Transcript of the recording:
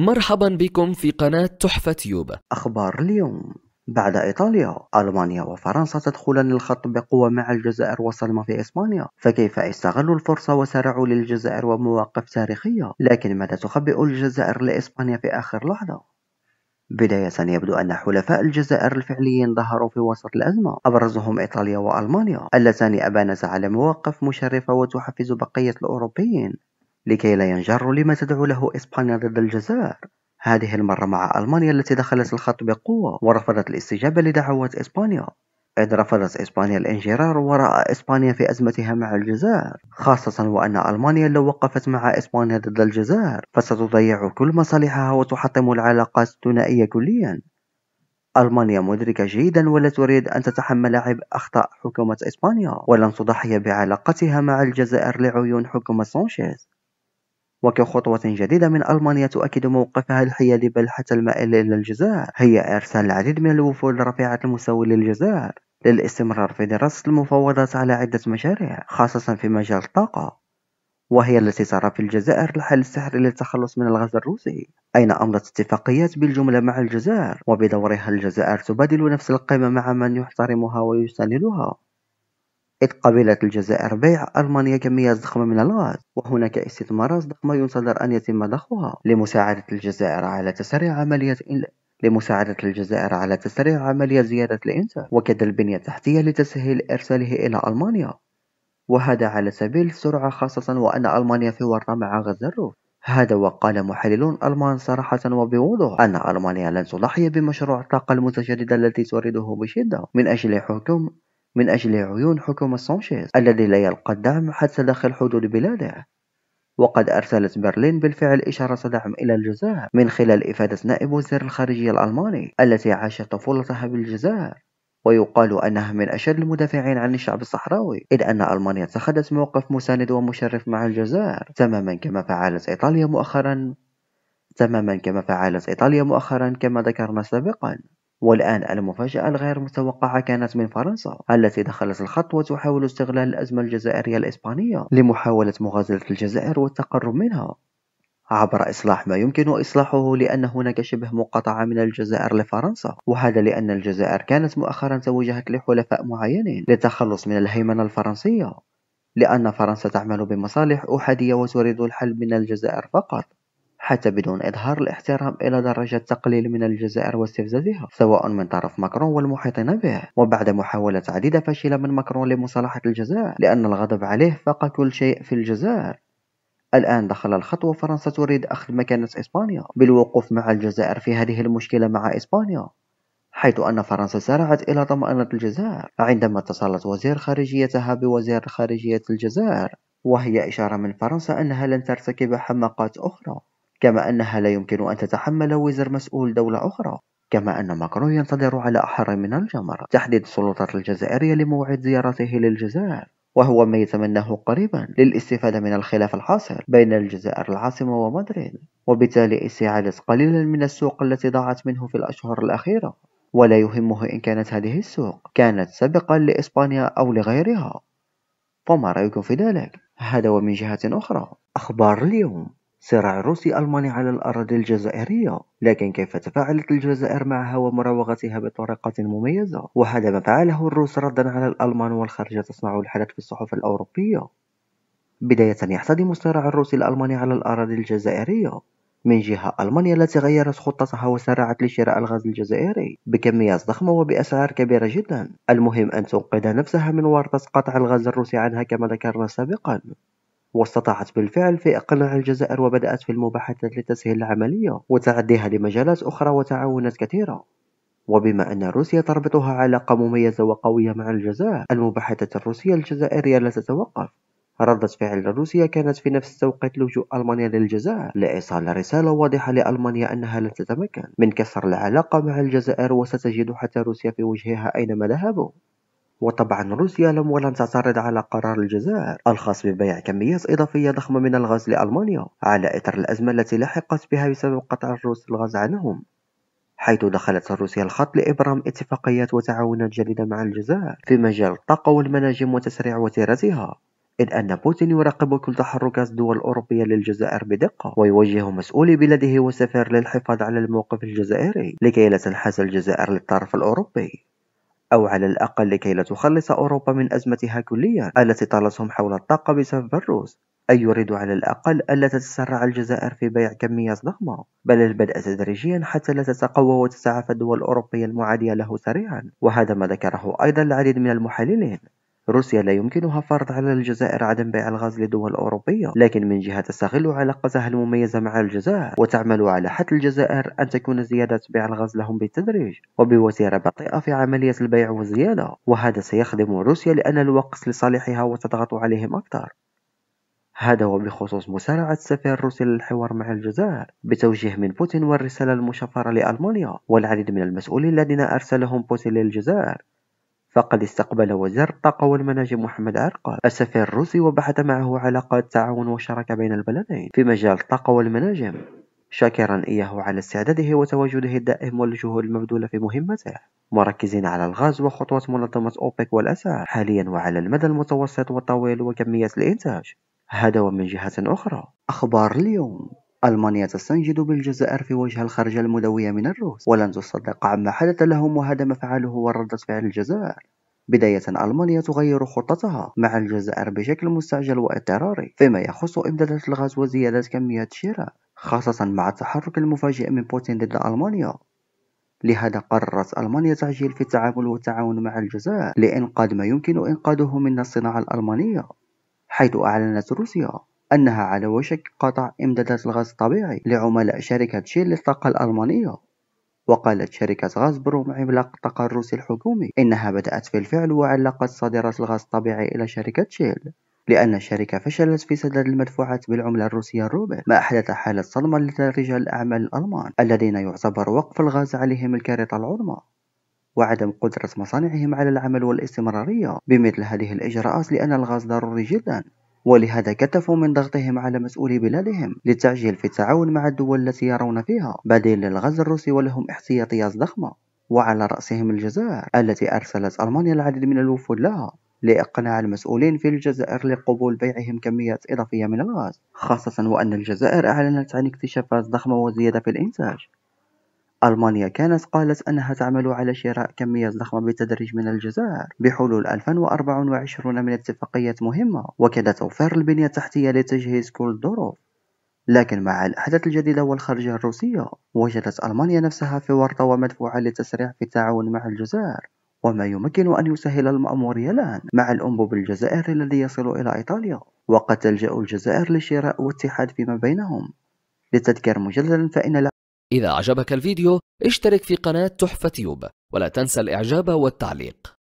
مرحبا بكم في قناة تحفة يوب أخبار اليوم بعد إيطاليا ألمانيا وفرنسا تدخلان الخط بقوة مع الجزائر وسلمى في إسبانيا فكيف استغلوا الفرصة وسارعوا للجزائر ومواقف تاريخية لكن ماذا تخبئ الجزائر لإسبانيا في آخر لحظة بداية يبدو أن حلفاء الجزائر الفعليين ظهروا في وسط الأزمة أبرزهم إيطاليا وألمانيا اللتان أبانتا على مواقف مشرفة وتحفز بقية الأوروبيين لكي لا ينجر لما تدعو له إسبانيا ضد الجزائر هذه المرة مع ألمانيا التي دخلت الخط بقوة ورفضت الاستجابة لدعوات إسبانيا إذ رفضت إسبانيا الانجرار وراء إسبانيا في أزمتها مع الجزائر خاصة وأن ألمانيا لو وقفت مع إسبانيا ضد الجزائر فستضيع كل مصالحها وتحطم العلاقات الثنائية كليا ألمانيا مدركة جيدا ولا تريد أن تتحمل عبء أخطاء حكومة إسبانيا ولن تضحي بعلاقتها مع الجزائر لعيون حكومة سانشيز وكخطوة جديدة من ألمانيا تؤكد موقفها الحيادي بل حتى المائل إلى الجزائر هي إرسال العديد من الوفود رفيعة المستوى للجزائر للاستمرار في دراسة المفاوضات على عدة مشاريع خاصة في مجال الطاقة وهي التي ترى في الجزائر الحل السحري للتخلص من الغاز الروسي أين أمضت اتفاقيات بالجملة مع الجزائر وبدورها الجزائر تبادل نفس القيمة مع من يحترمها ويساندها إذ قبلت الجزائر بيع ألمانيا كميات ضخمة من الغاز وهناك استثمارات ضخمة ينتظر أن يتم ضخها لمساعدة الجزائر على تسريع عملية لمساعدة الجزائر على تسريع عملية زيادة الإنتاج وكذا البنية التحتية لتسهيل إرساله إلى ألمانيا وهذا على سبيل السرعة خاصة وأن ألمانيا في ورطة مع غزة الروس هذا وقال محللون ألمان صراحة وبوضوح أن ألمانيا لن تضحي بمشروع الطاقة المتجددة التي تريده بشدة من أجل حكم من أجل عيون حكومة سانشيز الذي لا يلقى الدعم حتى داخل حدود بلاده وقد أرسلت برلين بالفعل إشارة دعم إلى الجزائر من خلال إفادة نائب وزير الخارجية الألماني التي عاشت طفولتها بالجزائر ويقال أنها من أشد المدافعين عن الشعب الصحراوي إذ أن ألمانيا اتخذت موقف مساند ومشرف مع الجزائر تماما كما فعلت إيطاليا مؤخرا تماما كما فعلت إيطاليا مؤخرا كما ذكرنا سابقا والآن المفاجأة الغير متوقعة كانت من فرنسا التي دخلت الخط وتحاول استغلال الأزمة الجزائرية الإسبانية لمحاولة مغازلة الجزائر والتقرب منها عبر إصلاح ما يمكن إصلاحه لأن هناك شبه مقاطعة من الجزائر لفرنسا وهذا لأن الجزائر كانت مؤخرا توجهت لحلفاء معينين للتخلص من الهيمنة الفرنسية لأن فرنسا تعمل بمصالح أحادية وتريد الحل من الجزائر فقط حتى بدون إظهار الاحترام إلى درجة تقليل من الجزائر واستفزازها سواء من طرف ماكرون والمحيطين به وبعد محاولة عديدة فاشلة من ماكرون لمصالحة الجزائر لأن الغضب عليه فاق كل شيء في الجزائر الآن دخل الخط وفرنسا تريد أخذ مكانة إسبانيا بالوقوف مع الجزائر في هذه المشكلة مع إسبانيا حيث أن فرنسا سارعت إلى طمأنة الجزائر عندما اتصلت وزير خارجيتها بوزير خارجية الجزائر وهي إشارة من فرنسا أنها لن ترتكب حماقات أخرى كما أنها لا يمكن أن تتحمل وزر مسؤول دولة أخرى كما أن ماكرون ينتظر على أحر من الجمر تحديد السلطات الجزائرية لموعد زيارته للجزائر وهو ما يتمناه قريبا للاستفادة من الخلاف الحاصل بين الجزائر العاصمة ومدريد وبالتالي استعادة قليلا من السوق التي ضاعت منه في الأشهر الأخيرة ولا يهمه إن كانت هذه السوق كانت سابقا لإسبانيا أو لغيرها فما رأيكم في ذلك؟ هذا ومن جهة أخرى أخبار اليوم صراع روسي ألماني على الأراضي الجزائرية لكن كيف تفاعلت الجزائر معها ومراوغتها بطريقة مميزة وهذا ما فعله الروس ردا على الألمان والخارجة تصنع الحدث في الصحف الأوروبية بداية يحتدم الصراع الروسي الألماني على الأراضي الجزائرية من جهة ألمانيا التي غيرت خطتها وسارعت لشراء الغاز الجزائري بكميات ضخمة وبأسعار كبيرة جدا المهم أن تنقذ نفسها من ورطة قطع الغاز الروسي عنها كما ذكرنا سابقا واستطاعت بالفعل في إقناع الجزائر وبدأت في المباحثات لتسهيل العملية وتعديها لمجالات أخرى وتعاونات كثيره وبما أن روسيا تربطها علاقة مميزة وقوية مع الجزائر المباحثات الروسية الجزائرية لا تتوقف ردة فعل روسيا كانت في نفس التوقيت لجوء ألمانيا للجزائر لإيصال رسالة واضحة لألمانيا أنها لن تتمكن من كسر العلاقة مع الجزائر وستجد حتى روسيا في وجهها أينما ذهبوا وطبعا روسيا لم ولن تعترض على قرار الجزائر الخاص ببيع كميات إضافية ضخمة من الغاز لألمانيا على إثر الأزمة التي لحقت بها بسبب قطع الروس الغاز عنهم حيث دخلت روسيا الخط لإبرام اتفاقيات وتعاونات جديدة مع الجزائر في مجال الطاقة والمناجم وتسريع وتيرتها إذ أن بوتين يراقب كل تحركات الدول الأوروبية للجزائر بدقة ويوجه مسؤولي بلده والسفير للحفاظ على الموقف الجزائري لكي لا تنحاز الجزائر للطرف الأوروبي أو على الأقل لكي لا تخلص أوروبا من أزمتها كليا التي طالتهم حول الطاقة بسبب الروس أي يريد على الأقل ألا تتسرع الجزائر في بيع كميات ضخمة بل البدء تدريجيا حتى لا تتقوى وتتعافى الدول الأوروبية المعادية له سريعا وهذا ما ذكره أيضا العديد من المحللين روسيا لا يمكنها فرض على الجزائر عدم بيع الغاز لدول أوروبية لكن من جهة تستغل علاقتها المميزة مع الجزائر وتعمل على حث الجزائر أن تكون زيادة بيع الغاز لهم بالتدريج وبوتيرة بطيئة في عملية البيع والزيادة وهذا سيخدم روسيا لأن الوقت لصالحها وتضغط عليهم أكثر هذا وبخصوص مسارعة السفير الروسي للحوار مع الجزائر بتوجيه من بوتين والرسالة المشفرة لألمانيا والعديد من المسؤولين الذين أرسلهم بوتين للجزائر فقد استقبل وزير الطاقة والمناجم محمد عرقل السفير الروسي وبحث معه علاقات تعاون وشراكة بين البلدين في مجال الطاقة والمناجم شاكرا إياه على استعداده وتواجده الدائم والجهود المبذولة في مهمته مركزين على الغاز وخطوة منظمة أوبك والأسعار حاليا وعلى المدى المتوسط والطويل وكميات الإنتاج هذا ومن جهة أخرى أخبار اليوم ألمانيا تستنجد بالجزائر في وجه الخرجة المدوية من الروس ولن تصدق عما حدث لهم وهذا ما فعله وردة فعل الجزائر بداية ألمانيا تغير خطتها مع الجزائر بشكل مستعجل واضطراري فيما يخص إمدادات الغاز وزيادة كمية الشراء خاصة مع التحرك المفاجئ من بوتين ضد ألمانيا لهذا قررت ألمانيا تعجيل في التعامل والتعاون مع الجزائر لإنقاذ ما يمكن إنقاذه من الصناعة الألمانية حيث أعلنت روسيا أنها على وشك قطع إمدادات الغاز الطبيعي لعملاء شركة شيل للطاقة الألمانية وقالت شركة غاز بروم عملاق الطاقة الروسي الحكومي إنها بدأت في الفعل وعلقت صادرات الغاز الطبيعي إلى شركة شيل لأن الشركة فشلت في سداد المدفوعات بالعملة الروسية الروبل ما أحدث حالة صدمة لرجال الأعمال الألمان الذين يعتبر وقف الغاز عليهم الكارثة العظمى وعدم قدرة مصانعهم على العمل والاستمرارية بمثل هذه الإجراءات لأن الغاز ضروري جدا ولهذا كتفوا من ضغطهم على مسؤولي بلادهم للتعجيل في التعاون مع الدول التي يرون فيها بديل للغاز الروسي ولهم احتياطيات ضخمة وعلى رأسهم الجزائر التي أرسلت ألمانيا العديد من الوفود لها لإقناع المسؤولين في الجزائر لقبول بيعهم كميات إضافية من الغاز خاصة وأن الجزائر أعلنت عن اكتشافات ضخمة وزيادة في الإنتاج ألمانيا كانت قالت أنها تعمل على شراء كميات ضخمة بالتدريج من الجزائر بحلول 2024 من اتفاقية مهمة وكذا توفير البنية التحتية لتجهيز كل الظروف لكن مع الأحداث الجديدة والخارجة الروسية وجدت ألمانيا نفسها في ورطة ومدفوعة للتسريع في التعاون مع الجزائر وما يمكن أن يسهل المأمورية الآن مع الأنبوب الجزائري الذي يصل إلى إيطاليا وقد تلجأ الجزائر لشراء واتحاد فيما بينهم للتذكير مجددا فإن إذا أعجبك الفيديو اشترك في قناة تحفة تيوب ولا تنسى الإعجاب والتعليق